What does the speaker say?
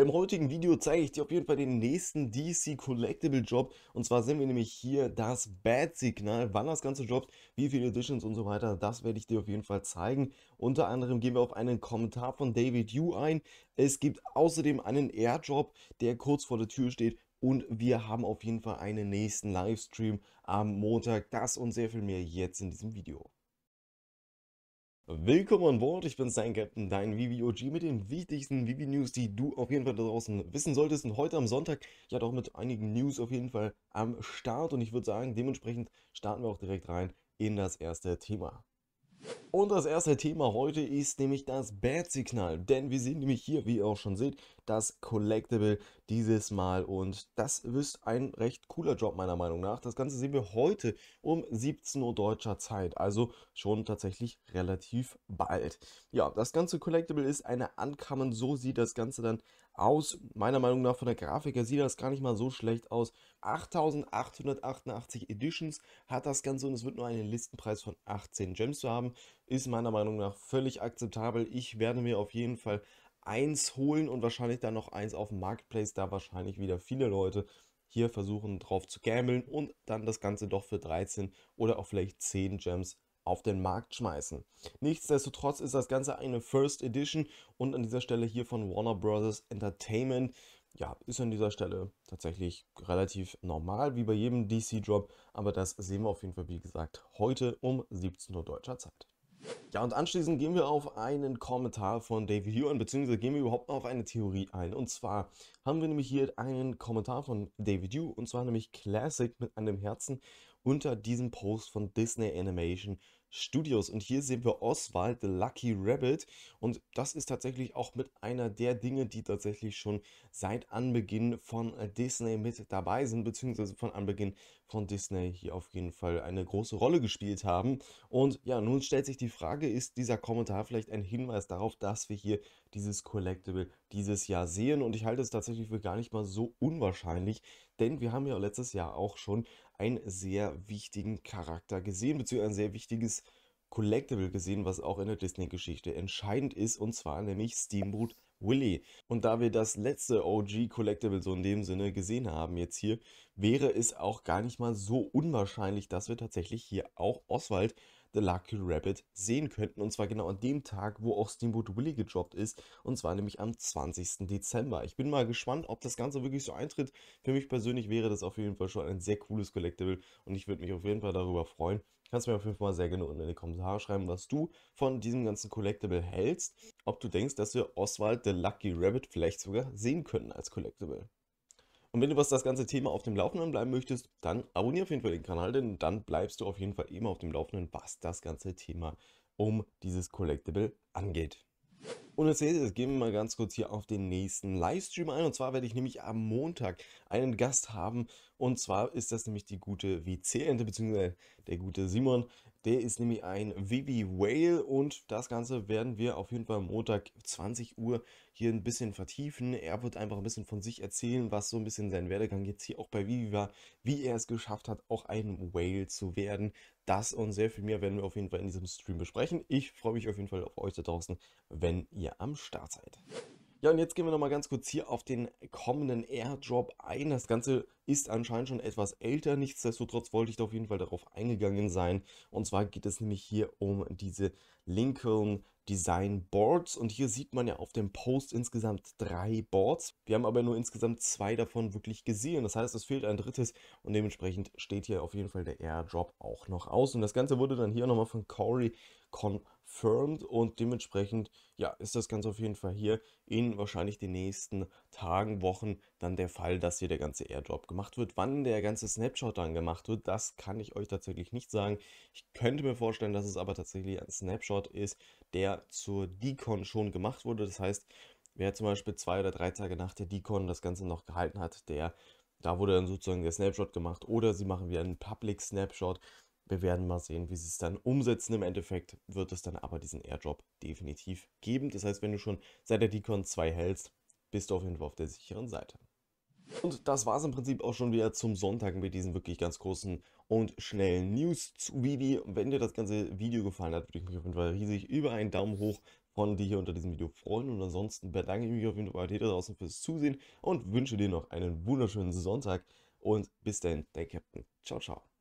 Im heutigen Video zeige ich dir auf jeden Fall den nächsten DC Collectible Job und zwar sehen wir nämlich hier das Bad Signal, wann das Ganze droppt, wie viele Editions und so weiter, das werde ich dir auf jeden Fall zeigen. Unter anderem gehen wir auf einen Kommentar von David Yu ein, es gibt außerdem einen Airdrop, der kurz vor der Tür steht und wir haben auf jeden Fall einen nächsten Livestream am Montag, das und sehr viel mehr jetzt in diesem Video. Willkommen an Bord, ich bin sein Captain, dein VVOG mit den wichtigsten VV-News, die du auf jeden Fall da draußen wissen solltest. Und heute am Sonntag, ja doch mit einigen News auf jeden Fall am Start. Und ich würde sagen, dementsprechend starten wir auch direkt rein in das erste Thema. Und das erste Thema heute ist nämlich das bad signal denn wir sehen nämlich hier, wie ihr auch schon seht, das Collectible dieses Mal. Und das ist ein recht cooler Job meiner Meinung nach. Das Ganze sehen wir heute um 17 Uhr deutscher Zeit, also schon tatsächlich relativ bald. Ja, das ganze Collectible ist eine Ankammern. so sieht das Ganze dann aus. Meiner Meinung nach von der Grafik her sieht das gar nicht mal so schlecht aus. 8888 Editions hat das Ganze und es wird nur einen Listenpreis von 18 Gems zu haben. Ist meiner Meinung nach völlig akzeptabel. Ich werde mir auf jeden Fall eins holen und wahrscheinlich dann noch eins auf dem Marketplace, da wahrscheinlich wieder viele Leute hier versuchen drauf zu gambeln und dann das Ganze doch für 13 oder auch vielleicht 10 Gems auf den Markt schmeißen. Nichtsdestotrotz ist das Ganze eine First Edition und an dieser Stelle hier von Warner Bros. Entertainment. Ja, ist an dieser Stelle tatsächlich relativ normal, wie bei jedem DC-Drop, aber das sehen wir auf jeden Fall, wie gesagt, heute um 17 Uhr deutscher Zeit. Ja, und anschließend gehen wir auf einen Kommentar von David Hewan, beziehungsweise gehen wir überhaupt auf eine Theorie ein. Und zwar haben wir nämlich hier einen Kommentar von David Yu, und zwar nämlich Classic mit einem Herzen unter diesem Post von Disney Animation Studios. Und hier sehen wir Oswald, The Lucky Rabbit. Und das ist tatsächlich auch mit einer der Dinge, die tatsächlich schon seit Anbeginn von äh, Disney mit dabei sind, beziehungsweise von Anbeginn von Disney hier auf jeden Fall eine große Rolle gespielt haben. Und ja, nun stellt sich die Frage, ist dieser Kommentar vielleicht ein Hinweis darauf, dass wir hier dieses Collectible dieses Jahr sehen. Und ich halte es tatsächlich für gar nicht mal so unwahrscheinlich, denn wir haben ja letztes Jahr auch schon einen sehr wichtigen Charakter gesehen, beziehungsweise ein sehr wichtiges Collectible gesehen, was auch in der Disney-Geschichte entscheidend ist, und zwar nämlich Steamboot Willy. Und da wir das letzte OG Collectible so in dem Sinne gesehen haben jetzt hier, wäre es auch gar nicht mal so unwahrscheinlich, dass wir tatsächlich hier auch Oswald The Lucky Rabbit sehen könnten. Und zwar genau an dem Tag, wo auch Steamboat Willie gedroppt ist. Und zwar nämlich am 20. Dezember. Ich bin mal gespannt, ob das Ganze wirklich so eintritt. Für mich persönlich wäre das auf jeden Fall schon ein sehr cooles Collectible. Und ich würde mich auf jeden Fall darüber freuen. Kannst mir auf jeden Fall sehr gerne unten in die Kommentare schreiben, was du von diesem ganzen Collectible hältst. Ob du denkst, dass wir Oswald the Lucky Rabbit vielleicht sogar sehen können als Collectible. Und wenn du was das ganze Thema auf dem Laufenden bleiben möchtest, dann abonniere auf jeden Fall den Kanal, denn dann bleibst du auf jeden Fall immer auf dem Laufenden, was das ganze Thema um dieses Collectible angeht. Und als jetzt gehen wir mal ganz kurz hier auf den nächsten Livestream ein. Und zwar werde ich nämlich am Montag einen Gast haben. Und zwar ist das nämlich die gute WC-Ente, beziehungsweise der gute Simon. Der ist nämlich ein Vivi Whale und das Ganze werden wir auf jeden Fall Montag 20 Uhr hier ein bisschen vertiefen. Er wird einfach ein bisschen von sich erzählen, was so ein bisschen sein Werdegang jetzt hier auch bei Vivi war, wie er es geschafft hat, auch ein Whale zu werden. Das und sehr viel mehr werden wir auf jeden Fall in diesem Stream besprechen. Ich freue mich auf jeden Fall auf euch da draußen, wenn ihr am Start seid. Ja, und jetzt gehen wir nochmal ganz kurz hier auf den kommenden Airdrop ein. Das Ganze ist anscheinend schon etwas älter, nichtsdestotrotz wollte ich da auf jeden Fall darauf eingegangen sein. Und zwar geht es nämlich hier um diese Lincoln Design Boards und hier sieht man ja auf dem Post insgesamt drei Boards. Wir haben aber nur insgesamt zwei davon wirklich gesehen. Das heißt, es fehlt ein drittes und dementsprechend steht hier auf jeden Fall der Airdrop auch noch aus. Und das Ganze wurde dann hier nochmal von Corey confirmed und dementsprechend ja, ist das Ganze auf jeden Fall hier in wahrscheinlich den nächsten Tagen, Wochen dann der Fall, dass hier der ganze Airdrop gemacht wird. Wann der ganze Snapshot dann gemacht wird, das kann ich euch tatsächlich nicht sagen. Ich könnte mir vorstellen, dass es aber tatsächlich ein Snapshot ist, der zur Decon schon gemacht wurde. Das heißt, wer zum Beispiel zwei oder drei Tage nach der Decon das Ganze noch gehalten hat, der da wurde dann sozusagen der Snapshot gemacht oder sie machen wieder einen Public Snapshot. Wir werden mal sehen, wie sie es dann umsetzen. Im Endeffekt wird es dann aber diesen Airdrop definitiv geben. Das heißt, wenn du schon seit der Decon 2 hältst, bist du auf jeden Fall auf der sicheren Seite. Und das war es im Prinzip auch schon wieder zum Sonntag mit diesen wirklich ganz großen und schnellen News zu Vivi. Wenn dir das ganze Video gefallen hat, würde ich mich auf jeden Fall riesig über einen Daumen hoch von dir hier unter diesem Video freuen. Und ansonsten bedanke ich mich auf jeden Fall hier draußen fürs Zusehen und wünsche dir noch einen wunderschönen Sonntag. Und bis dann, dein Captain. Ciao, ciao.